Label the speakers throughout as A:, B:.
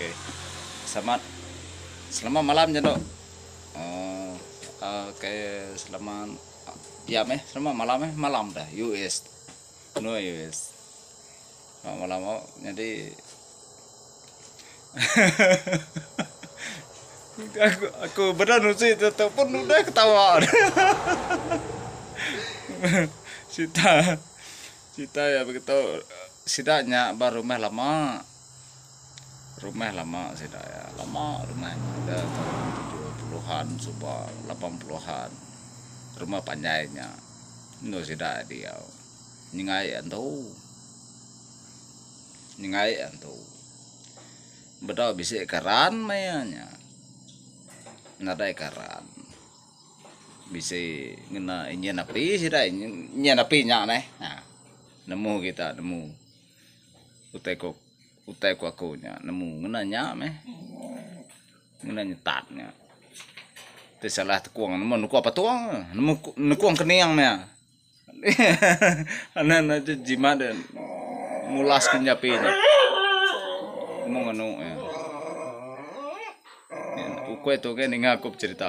A: okay. selamat selamat malam Jeno. uh, uh, kayak selamat ya meh selamat malam eh, malam dah US no US Selamat malam oh, jadi aku aku benar sih telepon udah ketawa cita cita ya begitu sidaknya baru meh lama rumah lama sih ya lama rumah ada tahun 70-an lapan 80-an rumah panjainya itu sih dia nyengai entuh nyengai entuh betul bisa keran mayanya nada keran bisa ngena nyenapi sih dah nyenapi nyak neh nah nemu kita nemu utekok utai ku nya nemu ngenanya meh ngenanya tatnya salah tekuang nemu nuku apa tuang nemu nukuang keniang meh anan aja jima dan mulas kenyapinya nya, nganu ya, ya ukue tuh kan ngaku cerita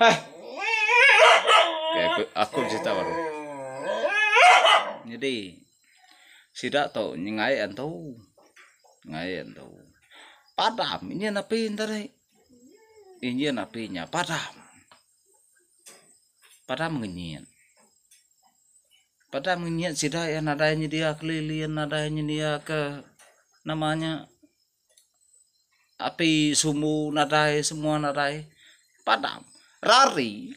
A: Hah? aku, aku cerita baru jadi sida to nyengai to ngai to padam ini na pintar ini na nya padam padam ngenyian padam ngenyian sida yang nadanya dia kelilian nadanya dia ke namanya api sumu nadai semua nadai padam rari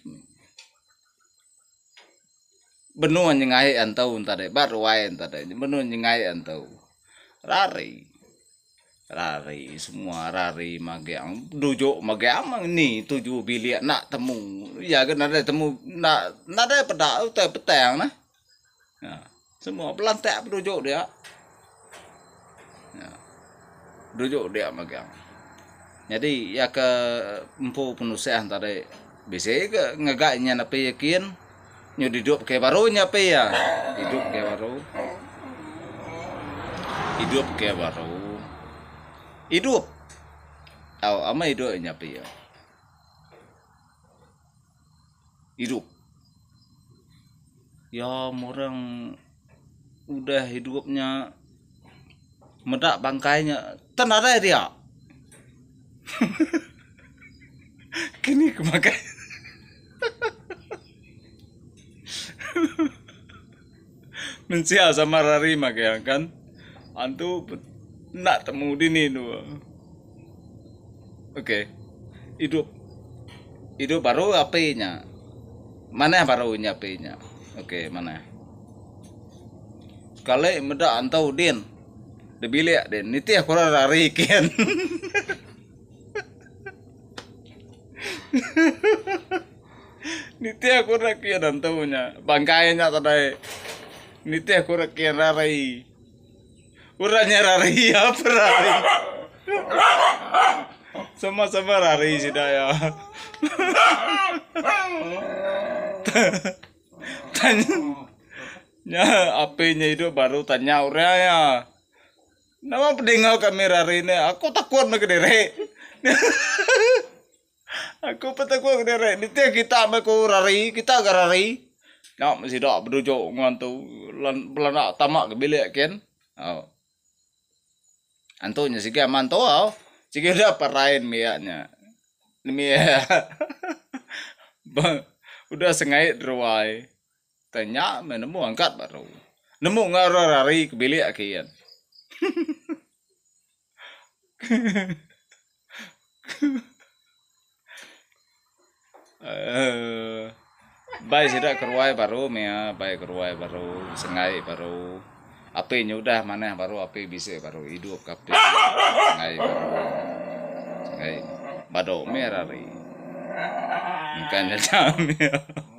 A: benua nyengai antau entade barwai entade benua nyengai antau rari rari semua rari magiang dojo magiang mang ni tuju bilik nak temu ya kan ada temu nak nak ada pedak utai petang nah ya. semua pelantek dojo dia ya. dojo dia mageang jadi ya ke empu penusian tadi bisa ke ngagaknya nape yakin nyu ya? hidup ke baru nyape ya hidup ke baru hidup ke baru hidup aw oh, ama hidupnya nyape ya hidup ya orang udah hidupnya medak bangkainya tenada ya? dia kini kemakan. mencia ah sama rari makanya kan antu nak temu dini dua oke okay. hidup hidup baru apa nya mana yang baru nya apa nya oke okay, mana sekali meda antau din debile din niti aku rari kan niti aku rakia dan tahunya bangkainya tadi niti aku rakia rarai uranya rarai apa rari, sama-sama rari sih daya tanya nya apinya itu baru tanya uranya nama pendengar kami rari ini aku takut mereka derek Aku patah kuang derek. Nanti kita ame ku rari, kita agak rari. Nak masih dak ngantu lan pelan Belanak tamak ke bilik ken Oh. Antunya aman manto aw. Ya. Sige da parain miaknya. Mia. Bang, udah sengait ruai. Tanya menemu angkat baru. Nemu rari ke bilik kian. saya tidak keur wae baru mea bae keur wae baru sengai baru api nyudah mana baru api bisa baru hidup kapi sengai baru sengai bado merari bukan jajamil